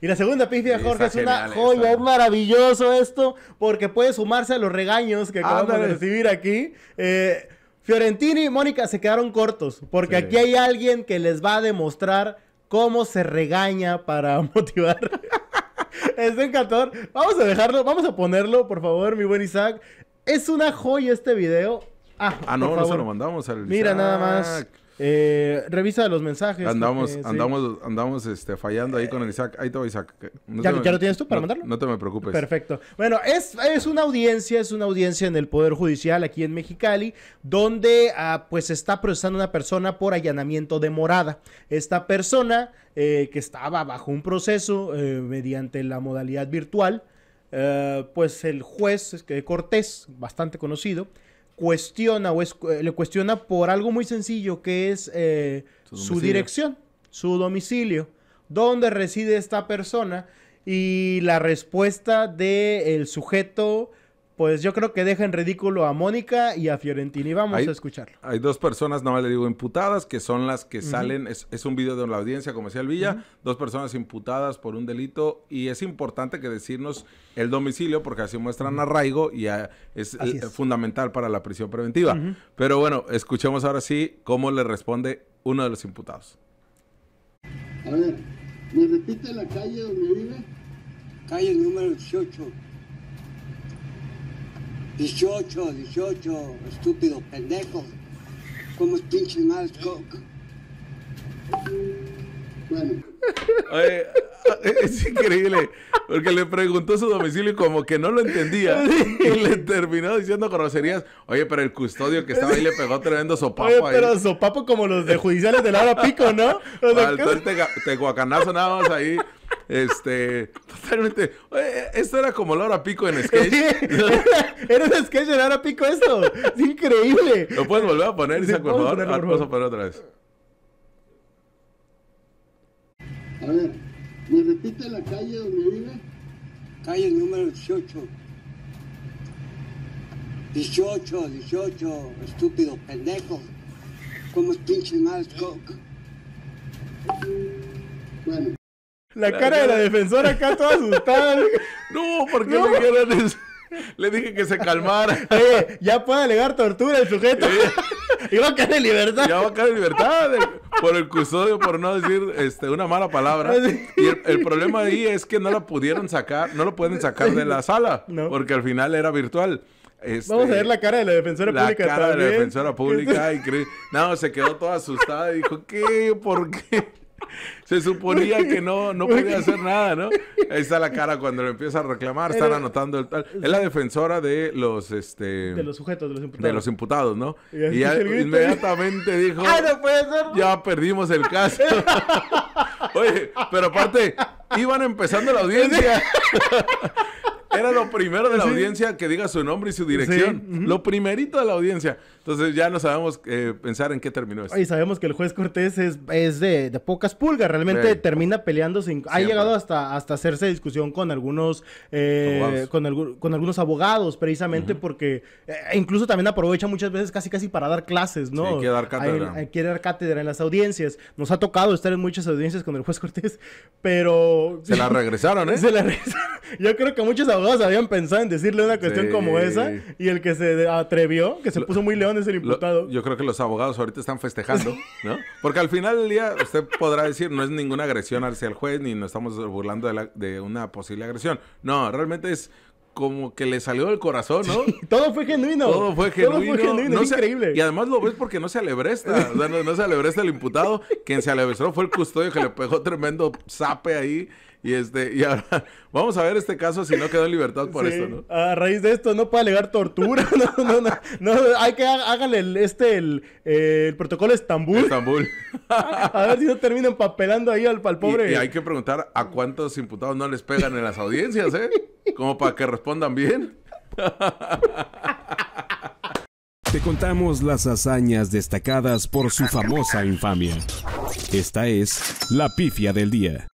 Y la segunda pifia, Jorge, es una joya, es maravilloso esto, porque puede sumarse a los regaños que acabamos de recibir aquí. Eh, Fiorentini y Mónica se quedaron cortos, porque aquí hay alguien que les va a demostrar cómo se regaña para motivar. es encantador. Vamos a dejarlo, vamos a ponerlo, por favor, mi buen Isaac. Es una joya este video. Ah, ah no, no se lo mandamos al Mira nada más. Eh, de los mensajes. Andamos, andamos, andamos este, fallando ahí con el Isaac. Ahí te Isaac. ¿Ya, lo tienes tú para mandarlo? No te me preocupes. Perfecto. Bueno, es, una audiencia, es una audiencia en el Poder Judicial aquí en Mexicali, donde ah, pues está procesando una persona por allanamiento de morada. Esta persona eh, que estaba bajo un proceso eh, mediante la modalidad virtual, eh, pues el juez Cortés, bastante conocido, cuestiona o eh, le cuestiona por algo muy sencillo que es eh, su, dirección, su domicilio, dónde reside esta persona y la respuesta del sujeto pues yo creo que deja en ridículo a Mónica y a Fiorentini. Vamos a escucharlo. Hay dos personas, no le digo imputadas, que son las que salen. Es, un video de la audiencia como decía el Villa. Dos personas imputadas por un delito. Y es importante que decirnos el domicilio, porque así muestran arraigo y es, eh, es, fundamental para la prisión preventiva. Pero bueno, escuchemos ahora sí cómo le responde uno de los imputados. A ver, ¿me repite la calle donde vive? Calle número 18. 18, 18, estúpido pendejo. ¿Cómo es pinche mal Bueno. Oye, es increíble, porque le preguntó su domicilio y como que no lo entendía. Y le terminó diciendo groserías. Oye, pero el custodio que estaba ahí le pegó tremendo sopapo. Oye, pero sopapo como los de judiciales de la pico, ¿no? O sea, nada más ahí. Este, totalmente. Eh, esto era como la hora pico en sketch. era un sketch en hora pico esto. Es increíble. ¿Lo puedes volver a poner, Isaac, por Vamos a ah, poner otra vez. A ver, ¿me repite la calle donde vive? Calle número 18. 18, 18, estúpido, pendejo. ¿Cómo es pinche mal? Bueno. La, cara de la defensora acá toda asustada. no, porque no. me Le dije que se calmara. Oye, eh, ya puede alegar tortura el sujeto. Eh. y va a caer en libertad. Ya va a caer en libertad eh, por el custodio, por no decir este, una mala palabra. Ah, y el, problema ahí es que no la pudieron sacar, no lo pueden sacar de la sala, porque al final era virtual. Este, Vamos a ver la cara de la defensora pública. La cara de la defensora pública. Y No, se quedó toda asustada y dijo, ¿qué? ¿Por qué? Se suponía que no, no podía hacer nada, ¿no? Ahí está la cara cuando lo empieza a reclamar, están anotando el tal. Es la defensora de los este de los sujetos, de los imputados. ¿no? Y, inmediatamente dijo ¡Ay, no Ya perdimos el caso. Oye, pero aparte, iban empezando la audiencia. Era lo primero de la audiencia que diga su nombre y su dirección. Lo primerito de la audiencia. Entonces ya no sabemos eh, pensar en qué terminó eso Y sabemos que el juez Cortés es, de, pocas pulgas. Realmente termina peleando. Sin, ha llegado hasta, hasta hacerse discusión con algunos, eh, con, algunos abogados, precisamente porque eh, incluso también aprovecha muchas veces casi casi para dar clases, ¿no? quiere dar cátedra. quiere dar cátedra en las audiencias. Nos ha tocado estar en muchas audiencias con el juez Cortés, pero... Se la regresaron, ¿eh? Se la regresaron. Yo creo que muchos abogados todos habían pensado en decirle una cuestión como esa y el que se atrevió, que se puso muy león es el imputado. yo creo que los abogados ahorita están festejando, ¿no? Porque al final del día usted podrá decir, no es ninguna agresión hacia el juez ni nos estamos burlando de, una posible agresión. No, realmente es como que le salió del corazón, ¿no? todo fue genuino. Todo fue genuino. Todo fue genuino. es increíble. Y además lo ves porque no se alebresta. no, se alebresta el imputado. Quien se alebrestó fue el custodio que le pegó tremendo zape ahí. Y, este, y ahora vamos a ver este caso si no quedó en libertad por esto, A raíz de esto no puede alegar tortura, no, no, no, hay que háganle el, este, el, eh, protocolo Estambul. Estambul. a ver si no terminan papelando ahí al, pal pobre. y, hay que preguntar a cuántos imputados no les pegan en las audiencias, ¿eh? Como para que respondan bien. Te contamos las hazañas destacadas por su famosa infamia. Esta es la pifia del día.